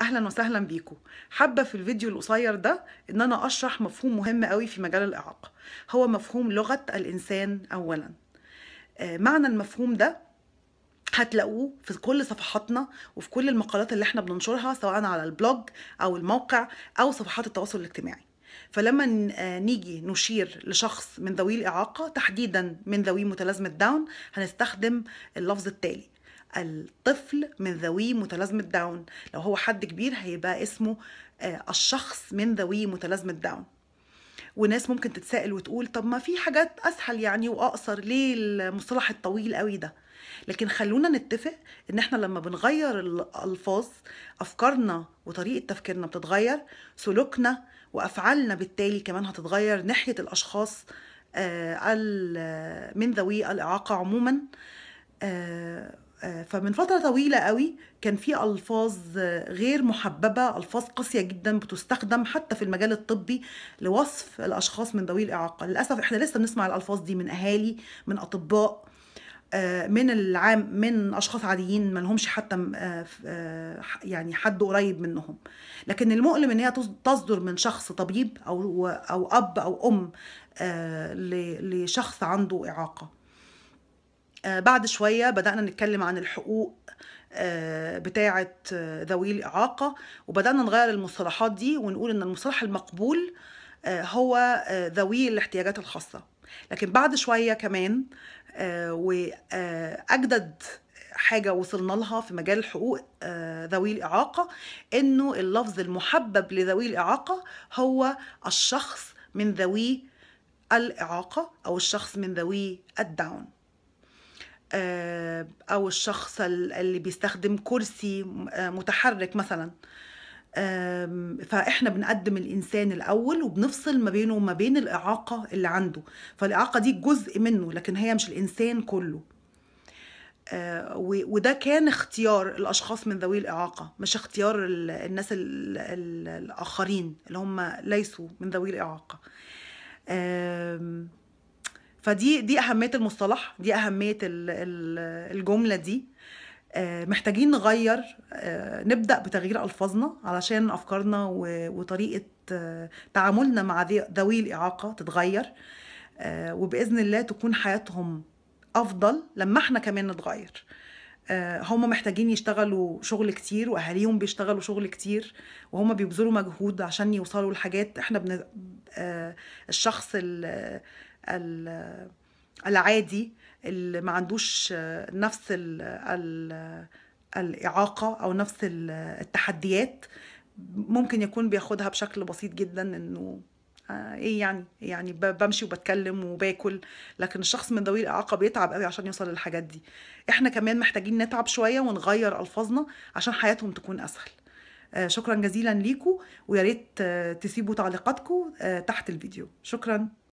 اهلا وسهلا بيكم حابه في الفيديو القصير ده ان انا اشرح مفهوم مهم قوي في مجال الاعاقه هو مفهوم لغه الانسان اولا آه، معنى المفهوم ده هتلاقوه في كل صفحاتنا وفي كل المقالات اللي احنا بننشرها سواء على البلوج او الموقع او صفحات التواصل الاجتماعي فلما آه، نيجي نشير لشخص من ذوي الإعاقة تحديدا من ذوي متلازمة داون هنستخدم اللفظ التالي الطفل من ذوي متلازمة داون لو هو حد كبير هيبقى اسمه آه، الشخص من ذوي متلازمة داون وناس ممكن تتساءل وتقول طب ما في حاجات اسهل يعني واقصر ليه المصطلح الطويل قوي ده لكن خلونا نتفق ان احنا لما بنغير الالفاظ افكارنا وطريقه تفكيرنا بتتغير سلوكنا وافعالنا بالتالي كمان هتتغير ناحيه الاشخاص آه، من ذوي الاعاقه عموما آه، آه، فمن فترة طويلة قوي كان في ألفاظ غير محببة ألفاظ قاسية جدا بتستخدم حتى في المجال الطبي لوصف الأشخاص من ذوي الإعاقة للأسف إحنا لسه بنسمع الألفاظ دي من أهالي من أطباء آه، من العام من اشخاص عاديين ما لهمش حتى يعني حد قريب منهم لكن المؤلم ان هي تصدر من شخص طبيب او او اب او ام لشخص عنده اعاقه آه، بعد شوية بدأنا نتكلم عن الحقوق آه، بتاعة آه، ذوي الإعاقة وبدأنا نغير المصطلحات دي ونقول إن المصطلح المقبول هو ذوي الاحتياجات الخاصة لكن بعد شوية كمان وأجدد حاجة وصلنا لها في مجال الحقوق ذوي الإعاقة إنه اللفظ المحبب لذوي الإعاقة هو الشخص من ذوي الإعاقة أو الشخص من ذوي الداون آه، او الشخص اللي بيستخدم كرسي آه، متحرك مثلا فاحنا بنقدم الانسان الاول وبنفصل ما بينه وما بين الاعاقه اللي عنده فالاعاقه دي جزء منه لكن هي مش الانسان كله آه، وده كان اختيار الاشخاص من ذوي الاعاقه مش اختيار الناس الاخرين اللي هم ليسوا من ذوي الاعاقه فدي دي اهميه المصطلح دي اهميه الجمله دي آه، محتاجين نغير آه، نبدا بتغيير الفاظنا علشان افكارنا وطريقه آه، تعاملنا مع ذوي الاعاقه تتغير وباذن الله تكون حياتهم افضل لما احنا كمان نتغير هم محتاجين يشتغلوا شغل كتير واهاليهم بيشتغلوا شغل كتير وهم بيبذلوا مجهود عشان يوصلوا لحاجات احنا بن... الشخص العادي اللي ما عندوش آه، نفس ال ال الإعاقة أو نفس التحديات ممكن يكون بياخدها بشكل بسيط جدا إنه آه، ايه يعني يعني بمشي وبتكلم وباكل لكن الشخص من ذوي الاعاقه بيتعب قوي عشان يوصل للحاجات دي احنا كمان محتاجين نتعب شويه ونغير الفاظنا عشان حياتهم تكون اسهل آه، شكرا جزيلا ليكم ويا ريت تسيبوا تعليقاتكم تحت الفيديو شكرا